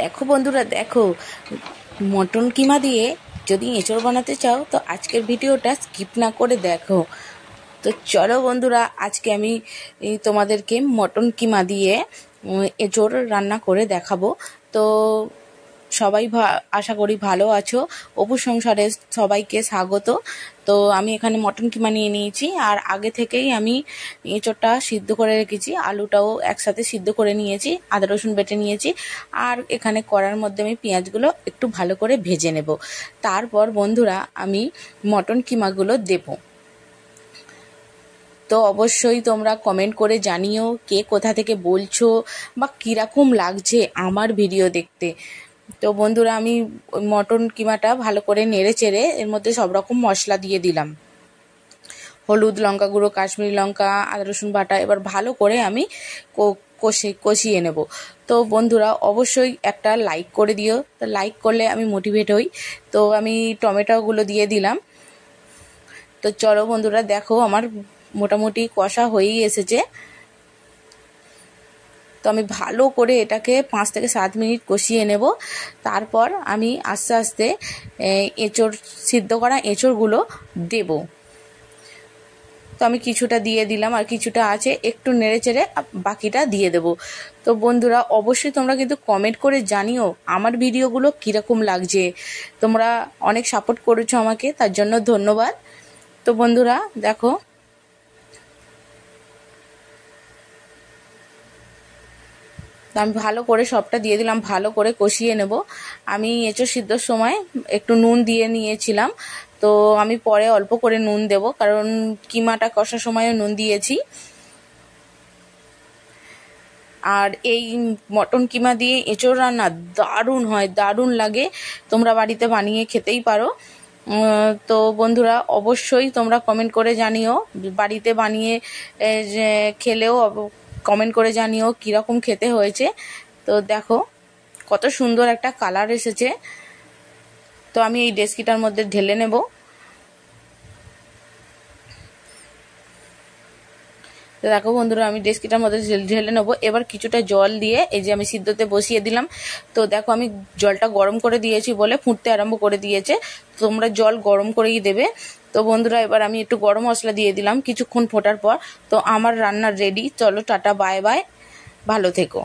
দেখো বন্ধুরা দেখো মটন কিমা দিয়ে যদি এঁচড় বানাতে চাও তো আজকের ভিডিওটা স্কিপ না করে দেখো তো চলো বন্ধুরা আজকে আমি তোমাদেরকে মটন কিমা দিয়ে এঁচড় রান্না করে দেখাবো তো সবাই আশা করি ভালো আছো অপু সংসারে সবাইকে স্বাগত তো আমি এখানে মটন কিমা নিয়ে নিয়েছি আর আগে থেকেই আমি এঁচোড়টা সিদ্ধ করে রেখেছি আলুটাও একসাথে সিদ্ধ করে নিয়েছি আদা রসুন বেটে নিয়েছি আর এখানে করার মধ্যে আমি পেঁয়াজগুলো একটু ভালো করে ভেজে নেব তারপর বন্ধুরা আমি মটন কিমাগুলো দেবো তো অবশ্যই তোমরা কমেন্ট করে জানিও কে কোথা থেকে বলছো বা কীরকম লাগছে আমার ভিডিও দেখতে তো বন্ধুরা আমি মটন কিমাটা ভালো করে নেড়ে চেড়ে এর মধ্যে সব রকম মশলা দিয়ে দিলাম হলুদ লঙ্কা গুঁড়ো কাশ্মীরি লঙ্কা আদা রসুন বাটা এবার ভালো করে আমি কষে কষিয়ে নেব তো বন্ধুরা অবশ্যই একটা লাইক করে দিও তো লাইক করলে আমি মোটিভেট হই তো আমি টমেটোগুলো দিয়ে দিলাম তো চলো বন্ধুরা দেখো আমার মোটামুটি কষা হয়েই এসেছে তো আমি ভালো করে এটাকে পাঁচ থেকে সাত মিনিট কষিয়ে নেব তারপর আমি আস্তে আস্তে এঁচড় সিদ্ধ করা এঁচড়গুলো দেব তো আমি কিছুটা দিয়ে দিলাম আর কিছুটা আছে একটু নেড়ে চেড়ে বাকিটা দিয়ে দেব তো বন্ধুরা অবশ্যই তোমরা কিন্তু কমেন্ট করে জানিও আমার ভিডিওগুলো কীরকম লাগছে তোমরা অনেক সাপোর্ট করেছো আমাকে তার জন্য ধন্যবাদ তো বন্ধুরা দেখো তো আমি ভালো করে সবটা দিয়ে দিলাম ভালো করে কষিয়ে নেব আমি এঁচো সিদ্ধর সময় একটু নুন দিয়ে নিয়েছিলাম তো আমি পরে অল্প করে নুন দেব কারণ কিমাটা কষার সময়ও নুন দিয়েছি আর এই মটন কিমা দিয়ে এঁচোড় রান্না দারুণ হয় দারুণ লাগে তোমরা বাড়িতে বানিয়ে খেতেই পারো তো বন্ধুরা অবশ্যই তোমরা কমেন্ট করে জানিও বাড়িতে বানিয়ে খেলেও কমেন্ট করে জানিও কীরকম খেতে হয়েছে তো দেখো কত সুন্দর একটা কালার এসেছে তো আমি এই ডেস্কিটার মধ্যে ঢেলে নেবো তো দেখো বন্ধুরা আমি ডেস্কিটার মধ্যে ঢেলে নেবো এবার কিছুটা জল দিয়ে এই যে আমি সিদ্ধতে বসিয়ে দিলাম তো দেখো আমি জলটা গরম করে দিয়েছি বলে ফুটতে আরম্ভ করে দিয়েছে তোমরা জল গরম করেই দেবে তো বন্ধুরা এবার আমি একটু গরম মশলা দিয়ে দিলাম কিছুক্ষণ ফোটার পর তো আমার রান্না রেডি চলো টাটা বাই বাই ভালো থেকো